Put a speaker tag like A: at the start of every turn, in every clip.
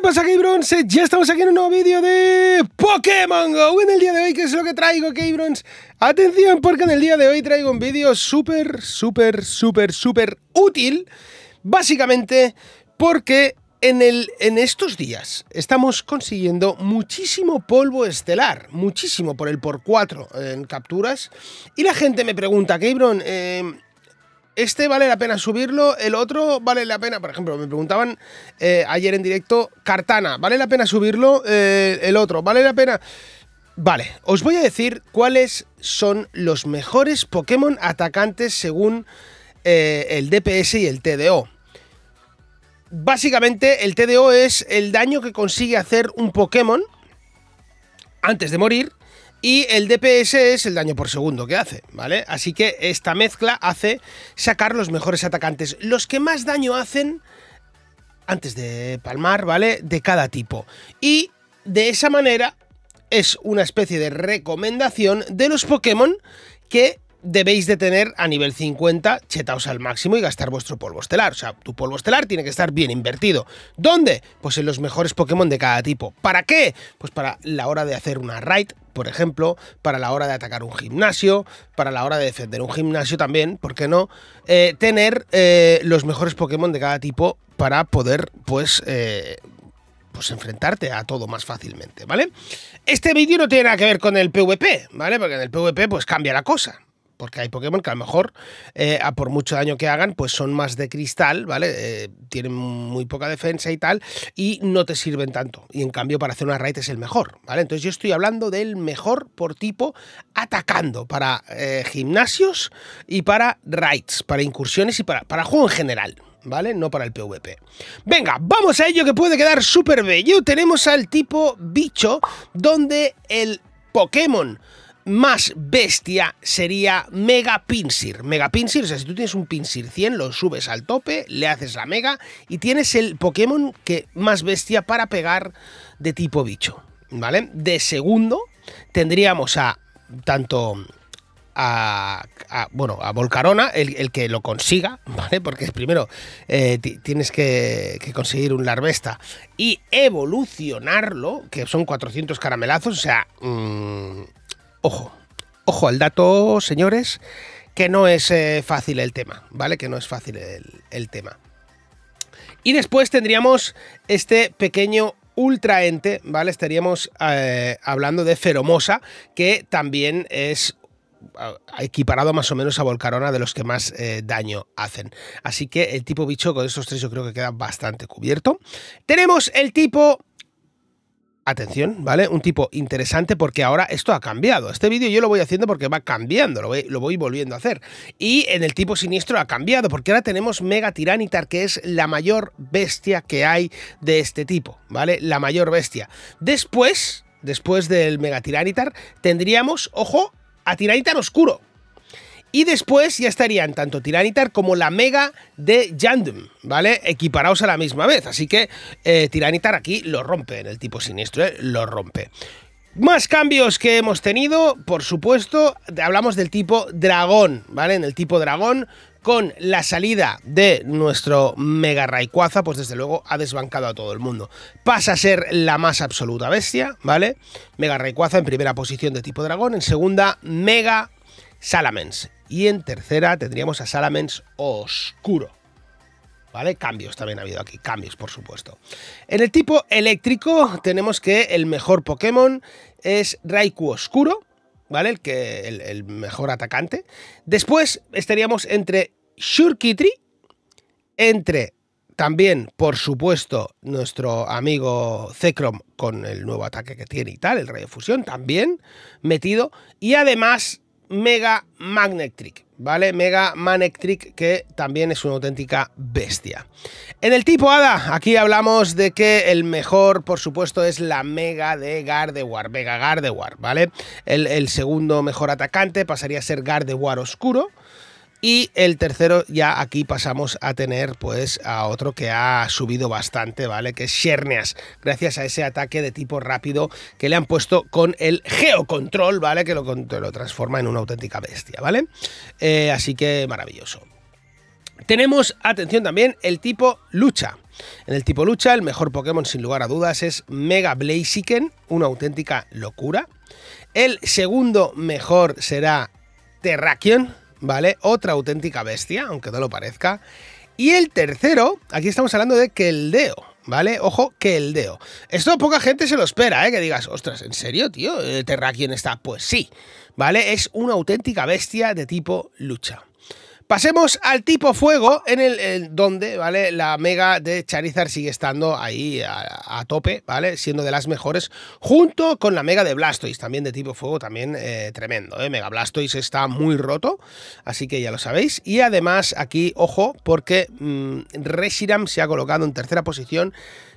A: ¿Qué pasa Ya estamos aquí en un nuevo vídeo de Pokémon GO En el día de hoy, ¿qué es lo que traigo, k Atención, porque en el día de hoy traigo un vídeo súper, súper, súper, súper útil Básicamente porque en, el, en estos días estamos consiguiendo muchísimo polvo estelar, muchísimo por el por 4 en capturas. Y la gente me pregunta, Keybron... eh, este vale la pena subirlo, el otro vale la pena, por ejemplo, me preguntaban eh, ayer en directo, Cartana, ¿vale la pena subirlo? Eh, el otro, ¿vale la pena? Vale, os voy a decir cuáles son los mejores Pokémon atacantes según eh, el DPS y el TDO. Básicamente el TDO es el daño que consigue hacer un Pokémon antes de morir y el DPS es el daño por segundo que hace, ¿vale? Así que esta mezcla hace sacar los mejores atacantes, los que más daño hacen antes de palmar, ¿vale? De cada tipo. Y de esa manera es una especie de recomendación de los Pokémon que debéis de tener a nivel 50 chetaos al máximo y gastar vuestro polvo estelar. O sea, tu polvo estelar tiene que estar bien invertido. ¿Dónde? Pues en los mejores Pokémon de cada tipo. ¿Para qué? Pues para la hora de hacer una raid, por ejemplo, para la hora de atacar un gimnasio, para la hora de defender un gimnasio también, ¿por qué no? Eh, tener eh, los mejores Pokémon de cada tipo para poder, pues... Eh, pues enfrentarte a todo más fácilmente, ¿vale? Este vídeo no tiene nada que ver con el PvP, ¿vale? Porque en el PvP pues cambia la cosa, porque hay Pokémon que a lo mejor, eh, por mucho daño que hagan, pues son más de cristal, ¿vale? Eh, tienen muy poca defensa y tal, y no te sirven tanto. Y en cambio, para hacer una raid es el mejor, ¿vale? Entonces yo estoy hablando del mejor por tipo atacando para eh, gimnasios y para raids, para incursiones y para, para juego en general, ¿vale? No para el PvP. Venga, vamos a ello que puede quedar súper bello. Tenemos al tipo bicho donde el Pokémon más bestia sería Mega Pinsir. Mega Pinsir, o sea, si tú tienes un Pinsir 100, lo subes al tope, le haces la Mega y tienes el Pokémon que más bestia para pegar de tipo bicho, ¿vale? De segundo tendríamos a tanto a, bueno, a Volcarona, el, que lo consiga, ¿vale? Porque primero eh, tienes que, conseguir un Larvesta y evolucionarlo, que son 400 caramelazos, o sea, mm, Ojo, ojo al dato, señores, que no es eh, fácil el tema, ¿vale? Que no es fácil el, tema. Y después tendríamos este pequeño ultraente, ¿vale? Estaríamos eh, hablando de Feromosa, que también es equiparado más o menos a Volcarona de los que más eh, daño hacen. Así que el tipo bicho con estos tres yo creo que queda bastante cubierto. Tenemos el tipo atención, ¿vale? Un tipo interesante porque ahora esto ha cambiado. Este vídeo yo lo voy haciendo porque va cambiando, lo voy, volviendo a hacer. Y en el tipo siniestro ha cambiado porque ahora tenemos Mega Tiranitar, que es la mayor bestia que hay de este tipo, ¿vale? La mayor bestia. Después, después del Mega Tiranitar, tendríamos, ojo, a Tiranitar Oscuro, y después ya estarían tanto Tiranitar como la Mega de Jandum, ¿vale? Equiparados a la misma vez. Así que eh, Tiranitar aquí lo rompe en el tipo siniestro, ¿eh? lo rompe. Más cambios que hemos tenido, por supuesto, hablamos del tipo dragón, ¿vale? En el tipo dragón, con la salida de nuestro Mega Rayquaza, pues desde luego ha desbancado a todo el mundo. Pasa a ser la más absoluta bestia, ¿vale? Mega Rayquaza en primera posición de tipo dragón, en segunda, Mega Salamence. Y en tercera tendríamos a Salamence Oscuro. ¿Vale? Cambios también ha habido aquí, cambios por supuesto. En el tipo eléctrico tenemos que el mejor Pokémon es Raikou Oscuro, ¿vale? El, que, el, mejor atacante. Después estaríamos entre Shurkitri, entre también, por supuesto, nuestro amigo Zekrom con el nuevo ataque que tiene y tal, el rayo fusión, también metido. Y además Mega Magnetric, ¿vale? Mega Magnetric, que también es una auténtica bestia. En el tipo Hada, aquí hablamos de que el mejor, por supuesto, es la Mega de Gardevoir, Mega Gardevoir, ¿vale? El, el segundo mejor atacante pasaría a ser Gardevoir Oscuro. Y el tercero, ya aquí pasamos a tener pues a otro que ha subido bastante, ¿vale? Que es Sherneas, gracias a ese ataque de tipo rápido que le han puesto con el geocontrol, ¿vale? Que lo, lo transforma en una auténtica bestia, ¿vale? Eh, así que maravilloso. Tenemos, atención también, el tipo lucha. En el tipo lucha, el mejor Pokémon sin lugar a dudas es Mega Blaziken, una auténtica locura. El segundo mejor será Terrakion, ¿vale? Otra auténtica bestia, aunque no lo parezca. Y el tercero, aquí estamos hablando de Keldeo, ¿vale? Ojo, Keldeo. Esto poca gente se lo espera, ¿eh? Que digas, ostras, ¿en serio, tío? Eh, ¿Terrakion está? Pues sí, ¿vale? Es una auténtica bestia de tipo lucha. Pasemos al tipo fuego, en el, donde, ¿vale? La mega de Charizard sigue estando ahí a, tope, ¿vale? Siendo de las mejores, junto con la mega de Blastoise, también de tipo fuego, también eh, tremendo, ¿eh? Mega Blastoise está muy roto, así que ya lo sabéis. Y además, aquí, ojo, porque mm, Reshiram se ha colocado en tercera posición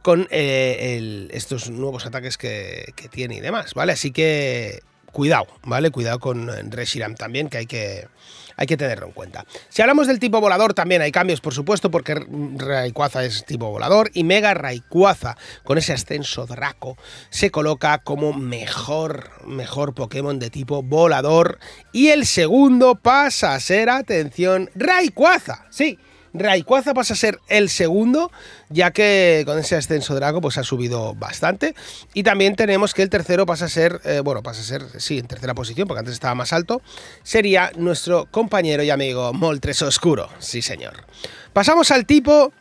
A: con eh, estos nuevos ataques que tiene y demás, ¿vale? Así que cuidado, ¿vale? Cuidado con Reshiram también, que hay que, hay que tenerlo en cuenta. Si hablamos del tipo volador, también hay cambios, por supuesto, porque Rayquaza es tipo volador y Mega Rayquaza, con ese ascenso Draco, se coloca como mejor, mejor Pokémon de tipo volador. Y el segundo pasa a ser, atención, Rayquaza, sí. Rayquaza pasa a ser el segundo, ya que con ese ascenso Drago pues ha subido bastante. Y también tenemos que el tercero pasa a ser, eh, bueno, pasa a ser, sí, en tercera posición, porque antes estaba más alto, sería nuestro compañero y amigo Moltres Oscuro. Sí, señor. Pasamos al tipo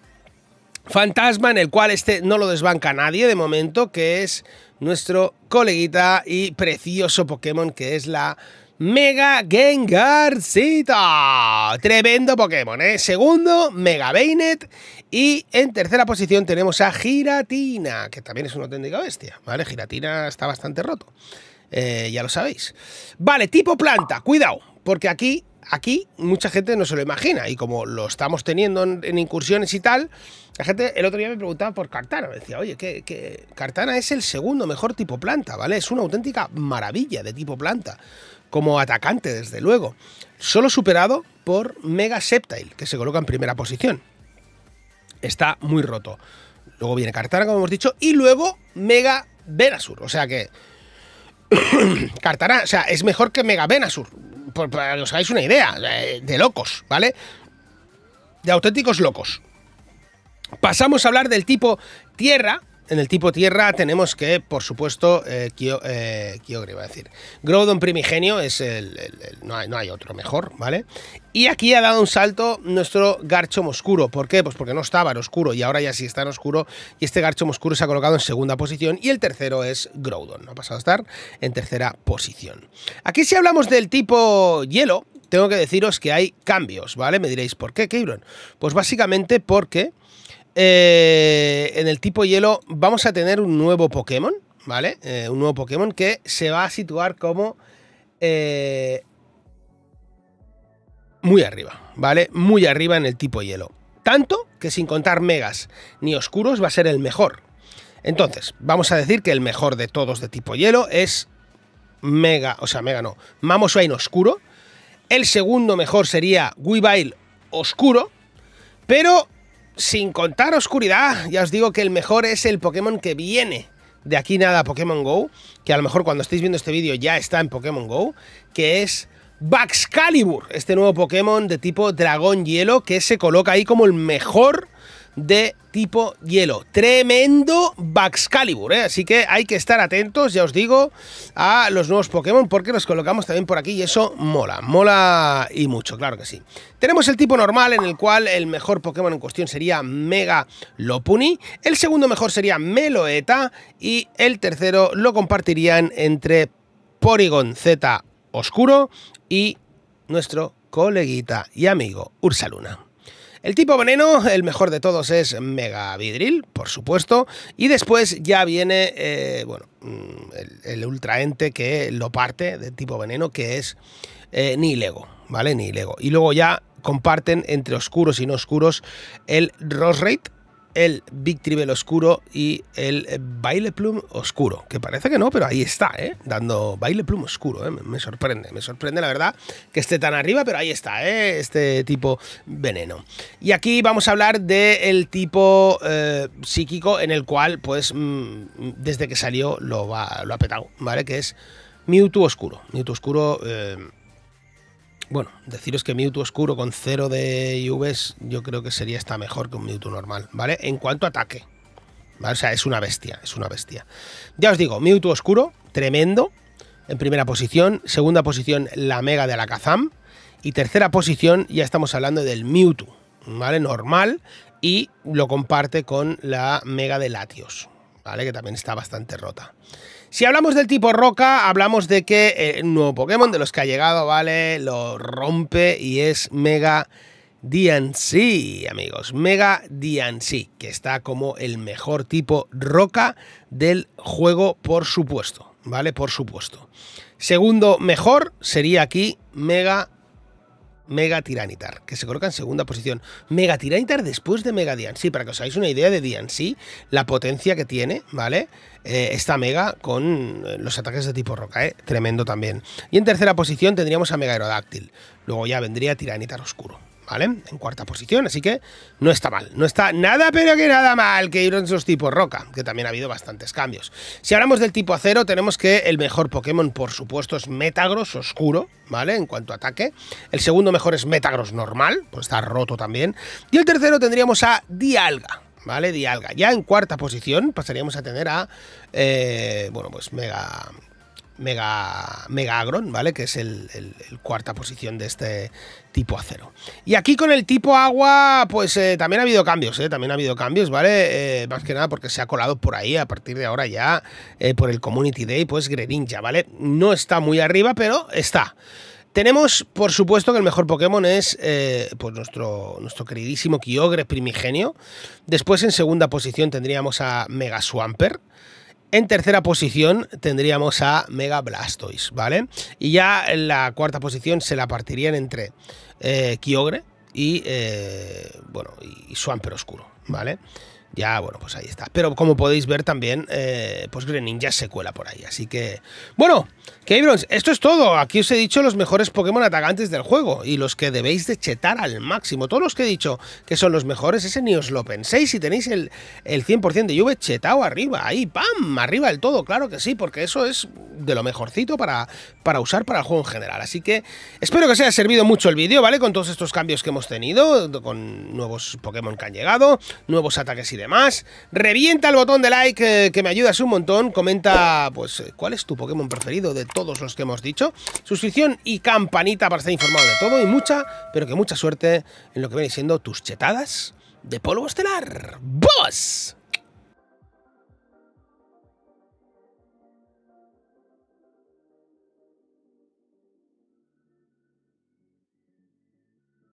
A: fantasma, en el cual este no lo desbanca nadie de momento, que es nuestro coleguita y precioso Pokémon, que es la Mega Gengarcito. Tremendo Pokémon, ¿eh? Segundo, Mega Bainet. Y en tercera posición tenemos a Giratina, que también es una auténtica bestia, ¿vale? Giratina está bastante roto. Eh, ya lo sabéis. Vale, tipo planta, cuidado, porque aquí, aquí mucha gente no se lo imagina. Y como lo estamos teniendo en, incursiones y tal, la gente el otro día me preguntaba por Cartana. Me decía, oye, que, que Cartana es el segundo mejor tipo planta, ¿vale? Es una auténtica maravilla de tipo planta como atacante, desde luego, solo superado por Mega Septile, que se coloca en primera posición. Está muy roto. Luego viene Cartana, como hemos dicho, y luego Mega Venasur. O sea que. Cartana, o sea, es mejor que Mega Venasur. Para que os hagáis una idea, eh, de locos, ¿vale? De auténticos locos. Pasamos a hablar del tipo tierra, en el tipo tierra tenemos que, por supuesto, eh, eh iba a decir. Groudon Primigenio es el, no, hay, otro mejor, ¿vale? Y aquí ha dado un salto nuestro garcho Oscuro. ¿Por qué? Pues porque no estaba en oscuro y ahora ya sí está en oscuro. Y este garcho Oscuro se ha colocado en segunda posición. Y el tercero es Groudon. Ha pasado a estar en tercera posición. Aquí si hablamos del tipo hielo, tengo que deciros que hay cambios, ¿vale? Me diréis, ¿por qué, Kyogre? Pues básicamente porque... Eh, en el tipo hielo vamos a tener un nuevo Pokémon, ¿vale? Eh, un nuevo Pokémon que se va a situar como... Eh, muy arriba, ¿vale? Muy arriba en el tipo hielo. Tanto que sin contar megas ni oscuros va a ser el mejor. Entonces, vamos a decir que el mejor de todos de tipo hielo es Mega, o sea, Mega no, Mamoswine Oscuro. El segundo mejor sería Weavile Oscuro. Pero sin contar oscuridad, ya os digo que el mejor es el Pokémon que viene de aquí nada Pokémon Go, que a lo mejor cuando estéis viendo este vídeo ya está en Pokémon Go, que es Baxcalibur, este nuevo Pokémon de tipo dragón hielo que se coloca ahí como el mejor de tipo hielo. Tremendo Baxcalibur, ¿eh? Así que hay que estar atentos, ya os digo, a los nuevos Pokémon porque los colocamos también por aquí y eso mola, mola y mucho, claro que sí. Tenemos el tipo normal en el cual el mejor Pokémon en cuestión sería Mega Lopuni, el segundo mejor sería Meloeta y el tercero lo compartirían entre Porygon Z Oscuro y nuestro coleguita y amigo Ursaluna. El tipo veneno, el mejor de todos es Mega Vidril, por supuesto, y después ya viene, eh, bueno, mm, el, ultraente que lo parte de tipo veneno, que es eh, ni Lego, ¿vale? Lego. Y luego ya comparten entre oscuros y no oscuros el Rosrate, el Big Oscuro y el Baile Plum Oscuro, que parece que no, pero ahí está, ¿eh? dando Baile Plum Oscuro, ¿eh? me, sorprende, me sorprende la verdad que esté tan arriba, pero ahí está, ¿eh? este tipo veneno. Y aquí vamos a hablar del tipo eh, psíquico en el cual, pues, mm, desde que salió lo, lo ha petado, ¿vale? Que es Mewtwo Oscuro. Mewtwo Oscuro... Eh, bueno, deciros que Mewtwo oscuro con cero de IVs yo creo que sería esta mejor que un Mewtwo normal, ¿vale? En cuanto ataque, ¿vale? O sea, es una bestia, es una bestia. Ya os digo, Mewtwo oscuro, tremendo, en primera posición, segunda posición la Mega de Alakazam y tercera posición ya estamos hablando del Mewtwo, ¿vale? Normal y lo comparte con la Mega de Latios, ¿vale? Que también está bastante rota. Si hablamos del tipo roca, hablamos de que el nuevo Pokémon de los que ha llegado, ¿vale? Lo rompe y es Mega DNC, amigos. Mega DNC, que está como el mejor tipo roca del juego, por supuesto, ¿vale? Por supuesto. Segundo mejor sería aquí Mega Mega Tiranitar, que se coloca en segunda posición. Mega Tiranitar después de Mega Sí, para que os hagáis una idea de Dian, sí, la potencia que tiene, ¿vale? Eh, esta Mega con eh, los ataques de tipo roca, ¿eh? Tremendo también. Y en tercera posición tendríamos a Mega Aerodáctil. Luego ya vendría Tiranitar Oscuro. ¿vale? En cuarta posición, así que no está mal. No está nada, pero que nada mal que iron esos tipos roca, que también ha habido bastantes cambios. Si hablamos del tipo acero, tenemos que el mejor Pokémon, por supuesto, es Metagross oscuro, ¿vale? En cuanto a ataque. El segundo mejor es Metagross normal, pues está roto también. Y el tercero tendríamos a Dialga, ¿vale? Dialga. Ya en cuarta posición pasaríamos a tener a, eh, bueno, pues Mega... Mega, Mega Agron, ¿vale? Que es el, cuarta posición de este tipo acero. Y aquí con el tipo agua, pues eh, también ha habido cambios, ¿eh? También ha habido cambios, ¿vale? Eh, más que nada porque se ha colado por ahí a partir de ahora ya eh, por el Community Day, pues Greninja, ¿vale? No está muy arriba, pero está. Tenemos, por supuesto, que el mejor Pokémon es pues nuestro, nuestro queridísimo Kyogre primigenio. Después, en segunda posición, tendríamos a Mega Swamper. En tercera posición tendríamos a Mega Blastoise, ¿vale? Y ya en la cuarta posición se la partirían entre eh, Kyogre y, eh, bueno, y Oscuro, ¿vale? Ya, bueno, pues ahí está. Pero como podéis ver también, eh, pues Greninja se cuela por ahí. Así que, bueno, Keybrons, esto es todo. Aquí os he dicho los mejores Pokémon atacantes del juego y los que debéis de chetar al máximo. Todos los que he dicho que son los mejores, ese ni os lo penséis. Si tenéis el, 100% de UV, chetado arriba, ahí, ¡pam! Arriba del todo, claro que sí, porque eso es de lo mejorcito para, para usar para el juego en general. Así que espero que os haya servido mucho el vídeo, ¿vale? Con todos estos cambios que hemos tenido, con nuevos Pokémon que han llegado, nuevos ataques y Además, Revienta el botón de like eh, que me ayudas un montón. Comenta, pues, eh, cuál es tu Pokémon preferido de todos los que hemos dicho. Suscripción y campanita para estar informado de todo. Y mucha, pero que mucha suerte en lo que viene siendo tus chetadas de polvo estelar. ¡Vos!